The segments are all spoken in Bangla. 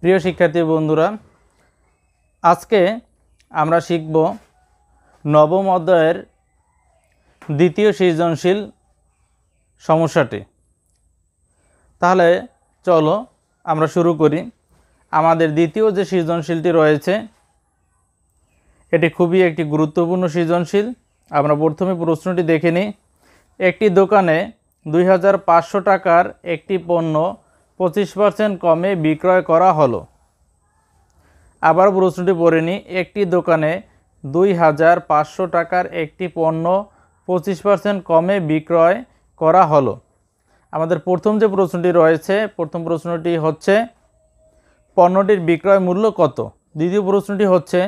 প্রিয় শিক্ষার্থী বন্ধুরা আজকে আমরা শিখব নবম অধ্যায়ের দ্বিতীয় সৃজনশীল সমস্যাটি তাহলে চলো আমরা শুরু করি আমাদের দ্বিতীয় যে সৃজনশীলটি রয়েছে এটি খুবই একটি গুরুত্বপূর্ণ সৃজনশীল আমরা প্রথমে প্রশ্নটি দেখে নিই একটি দোকানে দুই টাকার একটি পণ্য পঁচিশ পার্সেন্ট কমে বিক্রয় করা হলো আবার প্রশ্নটি পড়ে নিই একটি দোকানে দুই হাজার পাঁচশো টাকার একটি পণ্য পঁচিশ পার্সেন্ট কমে বিক্রয় করা হলো আমাদের প্রথম যে প্রশ্নটি রয়েছে প্রথম প্রশ্নটি হচ্ছে পণ্যটির বিক্রয় মূল্য কত দ্বিতীয় প্রশ্নটি হচ্ছে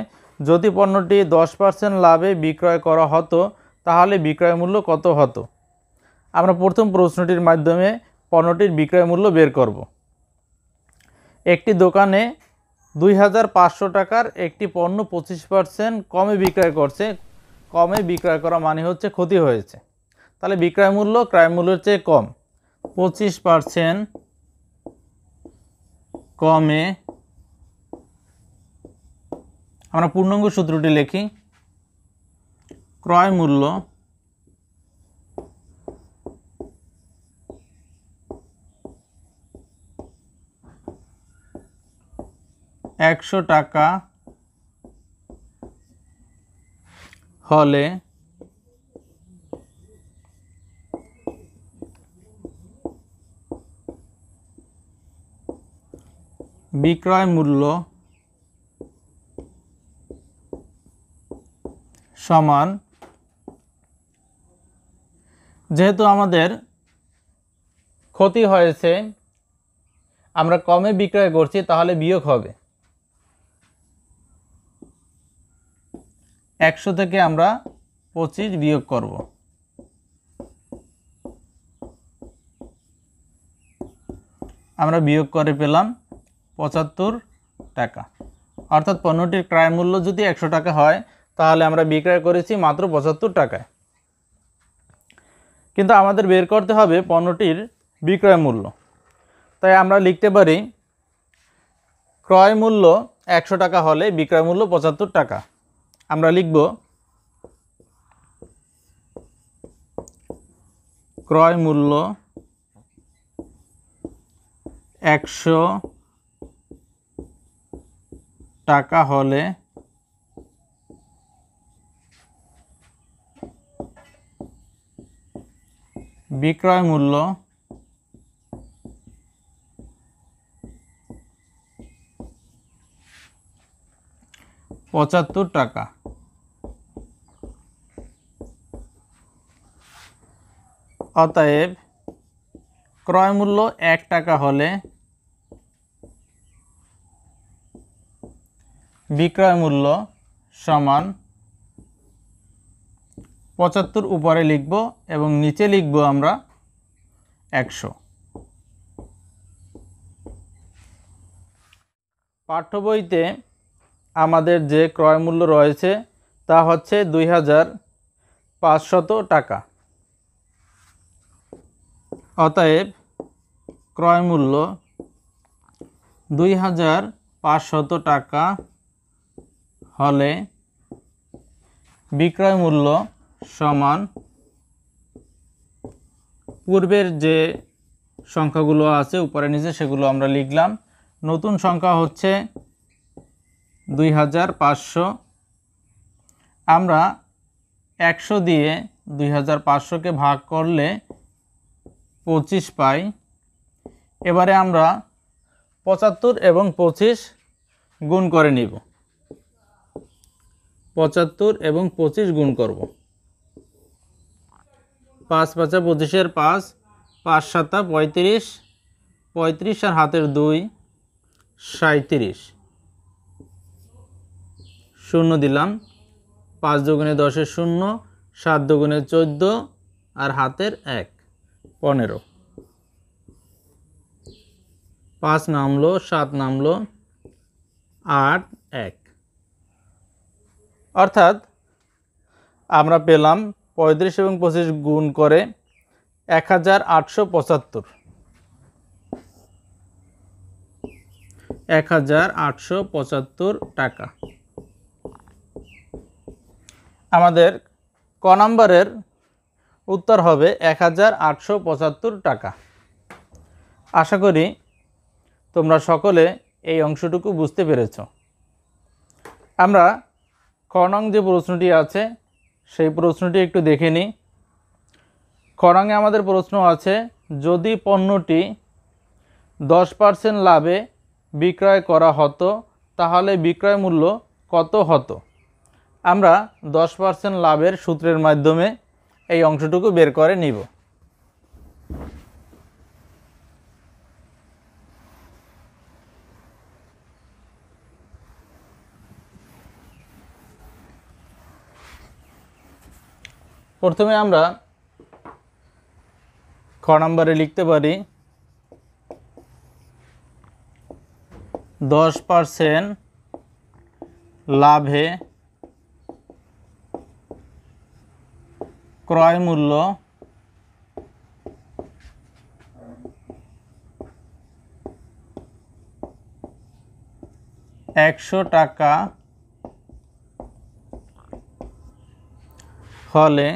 যদি পণ্যটি দশ পার্সেন্ট লাভে বিক্রয় করা হতো তাহলে বিক্রয় মূল্য কত হতো আমরা প্রথম প্রশ্নটির মাধ্যমে পণ্যটির বিক্রয় মূল্য বের করব একটি দোকানে দুই টাকার একটি পণ্য পঁচিশ পার্সেন্ট কমে বিক্রয় করছে কমে বিক্রয় করা মানে হচ্ছে ক্ষতি হয়েছে তাহলে বিক্রয় মূল্য ক্রয় মূল্যের চেয়ে কম পঁচিশ পার্সেন্ট কমে আমরা পূর্ণাঙ্গ সূত্রটি লিখি ক্রয় মূল্য একশো টাকা হলে বিক্রয় মূল্য সমান যেহেতু আমাদের ক্ষতি হয়েছে আমরা কমে বিক্রয় করছি তাহলে বিয়োগ হবে একশো থেকে আমরা পঁচিশ বিয়োগ করব আমরা বিয়োগ করে পেলাম পঁচাত্তর টাকা অর্থাৎ পণ্যটির ক্রয় মূল্য যদি একশো টাকা হয় তাহলে আমরা বিক্রয় করেছি মাত্র পঁচাত্তর টাকায় কিন্তু আমাদের বের করতে হবে পণ্যটির বিক্রয় মূল্য তাই আমরা লিখতে পারি ক্রয় মূল্য একশো টাকা হলে বিক্রয় মূল্য পঁচাত্তর টাকা আমরা লিখব ক্রয় মূল্য একশো টাকা হলে বিক্রয় মূল্য পঁচাত্তর টাকা অতএব ক্রয়মূল্য এক টাকা হলে বিক্রয় মূল্য সমান পঁচাত্তর উপরে লিখব এবং নিচে লিখব আমরা একশো পাঠ্যবইতে আমাদের যে ক্রয় মূল্য রয়েছে তা হচ্ছে দুই টাকা অতএব ক্রয় মূল্য দুই হাজার পাঁচশত টাকা হলে বিক্রয় মূল্য সমান পূর্বের যে সংখ্যাগুলো আছে উপরে নিচে সেগুলো আমরা লিখলাম নতুন সংখ্যা হচ্ছে দুই হাজার পাঁচশো আমরা একশো দিয়ে দুই হাজার পাঁচশোকে ভাগ করলে পঁচিশ পাই এবারে আমরা পঁচাত্তর এবং পঁচিশ গুণ করে নিব পঁচাত্তর এবং পঁচিশ গুণ করব পাঁচ পাঁচা পঁচিশের পাঁচ পাঁচ সাতা পঁয়ত্রিশ পঁয়ত্রিশ আর হাতের দুই সাঁত্রিশ শূন্য দিলাম পাঁচ দুগুণে দশের শূন্য সাত দুগুণে চোদ্দো আর হাতের এক পনেরো পাঁচ নামলো সাত নামলো আট এক অর্থাৎ আমরা পেলাম পঁয়ত্রিশ এবং পঁচিশ গুণ করে এক হাজার আটশো পঁচাত্তর এক হাজার আটশো পঁচাত্তর টাকা আমাদের ক নম্বরের উত্তর হবে এক টাকা আশা করি তোমরা সকলে এই অংশটুকু বুঝতে পেরেছ আমরা খনং যে প্রশ্নটি আছে সেই প্রশ্নটি একটু দেখে নিই খনঙে আমাদের প্রশ্ন আছে যদি পণ্যটি দশ পার্সেন্ট লাভে বিক্রয় করা হতো তাহলে বিক্রয় মূল্য কত হতো আমরা দশ পার্সেন্ট লাভের সূত্রের মাধ্যমে এই অংশটুকু বের করে নিব প্রথমে আমরা খ নম্বরে লিখতে পারি দশ পার্সেন্ট লাভে ক্রয় মূল্য একশো টাকা হলে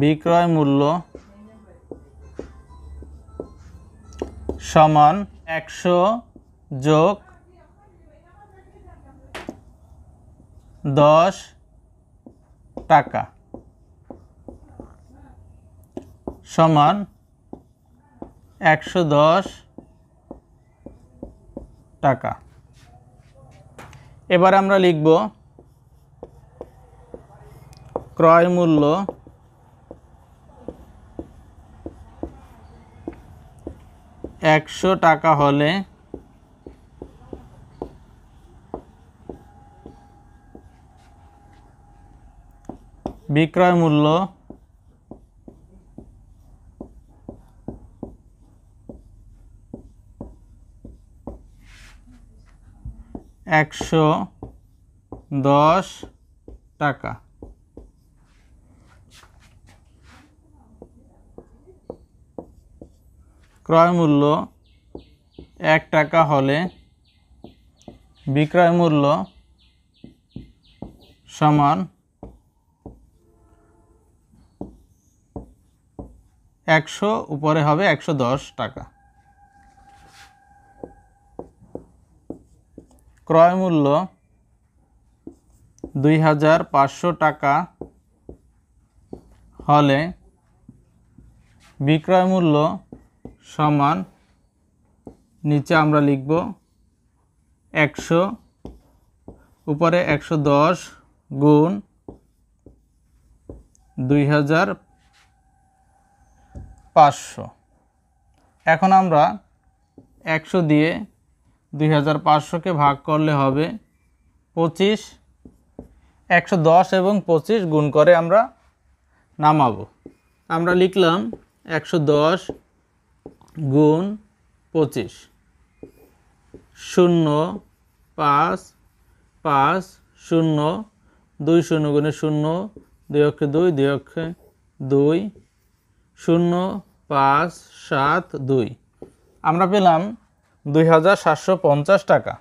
বিক্রয় মূল্য সমান একশো যোগ দশ টাকা সমান একশো দশ টাকা এবার আমরা লিখব ক্রয় মূল্য একশো টাকা হলে বিক্রয় মূল্য একশো দশ টাকা ক্রয় মূল্য এক টাকা হলে বিক্রয় মূল্য সমান একশো উপরে হবে একশো দশ টাকা ক্রয় মূল্য দুই হাজার পাঁচশো টাকা হলে বিক্রয় মূল্য সমান নিচে আমরা লিখব একশো উপরে একশো দশ গুণ দুই হাজার পাঁচশো এখন আমরা একশো দিয়ে দুই হাজার পাঁচশোকে ভাগ করলে হবে পঁচিশ একশো দশ এবং পঁচিশ গুণ করে আমরা নামাবো আমরা লিখলাম একশো দশ গুণ পঁচিশ শূন্য পাঁচ পাঁচ শূন্য দুই শূন্য গুণে শূন্য দুই অক্ষে দুই দুই অক্ষে দুই শূন্য পাঁচ সাত দুই আমরা পেলাম দুই হাজার সাতশো পঞ্চাশ টাকা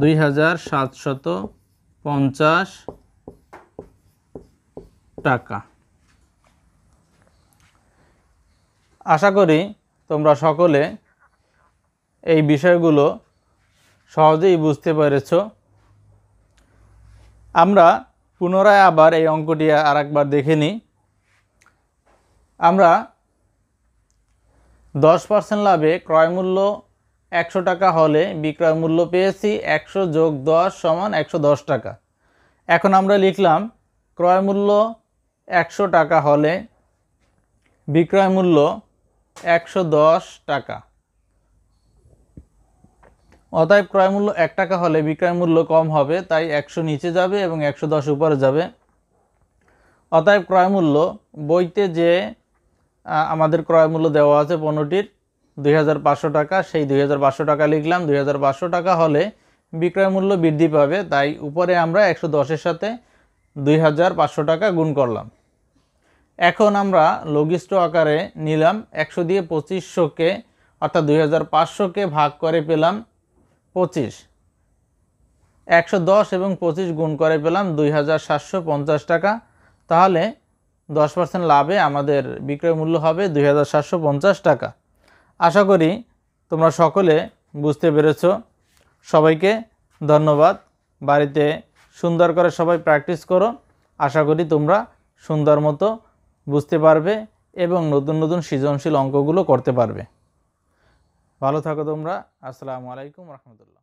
দুই হাজার সাতশত পঞ্চাশ টাকা আশা করি তোমরা সকলে এই বিষয়গুলো সহজেই বুঝতে পেরেছ আমরা পুনরায় আবার এই অঙ্কটি আর একবার দেখে নিই আমরা দশ পার্সেন্ট লাভে ক্রয়মূল্য একশো টাকা হলে বিক্রয় মূল্য পেয়েছি একশো যোগ দশ সমান একশো দশ টাকা এখন আমরা লিখলাম ক্রয়মূল্য একশো টাকা হলে বিক্রয় মূল্য একশো দশ টাকা অতএব ক্রয়মূল্য এক টাকা হলে বিক্রয় মূল্য কম হবে তাই একশো নিচে যাবে এবং একশো দশ উপরে যাবে অতএব ক্রয়মূল্য বইতে যে আমাদের ক্রয় মূল্য দেওয়া আছে পণ্যটির দুই টাকা সেই দুই টাকা লিখলাম দুই টাকা হলে বিক্রয় মূল্য বৃদ্ধি পাবে তাই উপরে আমরা একশো দশের সাথে দুই টাকা গুণ করলাম এখন আমরা লঘিষ্ঠ আকারে নিলাম একশো দিয়ে পঁচিশশোকে অর্থাৎ দুই কে ভাগ করে পেলাম পঁচিশ একশো দশ এবং পঁচিশ গুণ করে পেলাম দুই টাকা তাহলে দশ পার্সেন্ট লাভে আমাদের বিক্রয় মূল্য হবে দুই টাকা আশা করি তোমরা সকলে বুঝতে পেরেছ সবাইকে ধন্যবাদ বাড়িতে সুন্দর করে সবাই প্র্যাকটিস করো আশা করি তোমরা সুন্দর মতো বুঝতে পারবে এবং নতুন নতুন সৃজনশীল অঙ্কগুলো করতে পারবে ভালো থাকো তোমরা আসসালামু আলাইকুম রহমতুল্লাহ